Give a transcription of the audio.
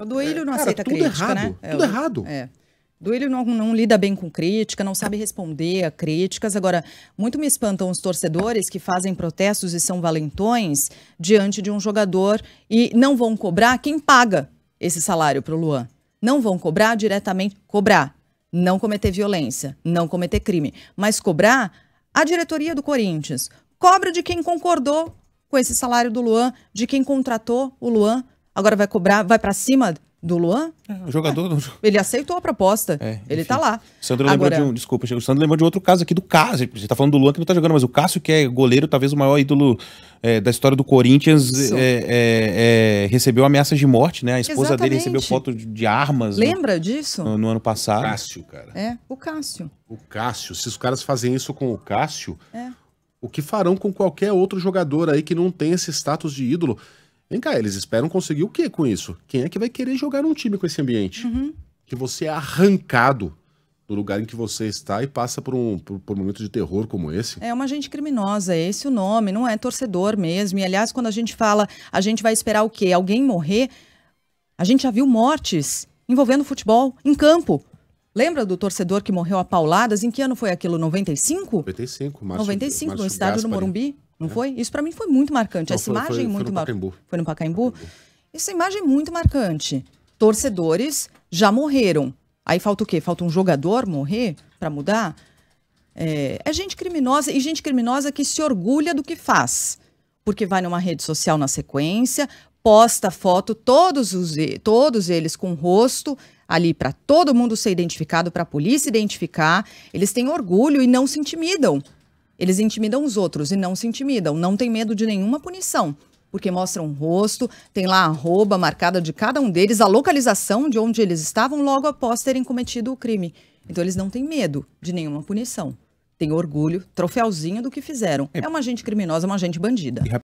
O Duílio não aceita tudo crítica, errado, né? É, tudo é, errado. É. Duílio não, não, lida bem com crítica, não sabe responder a críticas. Agora, muito me espantam os torcedores que fazem protestos e são valentões diante de um jogador e não vão cobrar quem paga esse salário para o Luan. Não vão cobrar diretamente, cobrar, não cometer violência, não cometer crime, mas cobrar a diretoria do Corinthians. Cobra de quem concordou com esse salário do Luan, de quem contratou o Luan agora vai cobrar, vai para cima do Luan? É, o jogador. É. Ele aceitou a proposta. É, ele tá lá. O Sandro Agora... lembrou de um. Desculpa, o Sandro lembrou de outro caso aqui do Cássio. Você tá falando do Luan que não tá jogando, mas o Cássio, que é goleiro, talvez o maior ídolo é, da história do Corinthians, é, é, recebeu ameaças de morte, né? A esposa Exatamente. dele recebeu foto de armas. Lembra no, disso? No, no, ano passado. O Cássio, cara. É, o Cássio. O Cássio. Se os caras fazem isso com o Cássio, o que farão com qualquer outro jogador aí que não tem esse status de ídolo? Vem cá, eles esperam conseguir o que com isso? Quem é que vai querer jogar um time com esse ambiente? Uhum. Que você é arrancado do lugar em que você está e passa por um, por, por um momento de terror como esse? É uma gente criminosa, é esse o nome, não é torcedor mesmo. E aliás, quando a gente fala, a gente vai esperar o quê? Alguém morrer? A gente já viu mortes envolvendo futebol em campo. Lembra do torcedor que morreu a pauladas? Em que ano foi aquilo? 95? 95, Márcio, 95, Márcio no estádio do Morumbi? Não é. foi? Isso para mim foi muito marcante. Não, Essa foi, imagem foi, é foi muito marcante. Foi no Pacaembu. Pacaembu. Essa imagem é muito marcante. Torcedores já morreram. Aí falta o quê? Falta um jogador morrer para mudar? É, é, gente criminosa e gente criminosa que se orgulha do que faz. Porque vai numa rede social na sequência, posta foto, todos, os, todos eles com o rosto ali para todo mundo ser identificado, para a polícia identificar. Eles têm orgulho e não se intimidam. Eles intimidam os outros e não se intimidam, não tem medo de nenhuma punição, porque mostram o rosto, tem lá a arroba marcada de cada um deles, a localização de onde eles estavam logo após terem cometido o crime. Então eles não têm medo de nenhuma punição. Tem orgulho, troféuzinho do que fizeram. É. é uma gente criminosa, uma gente bandida.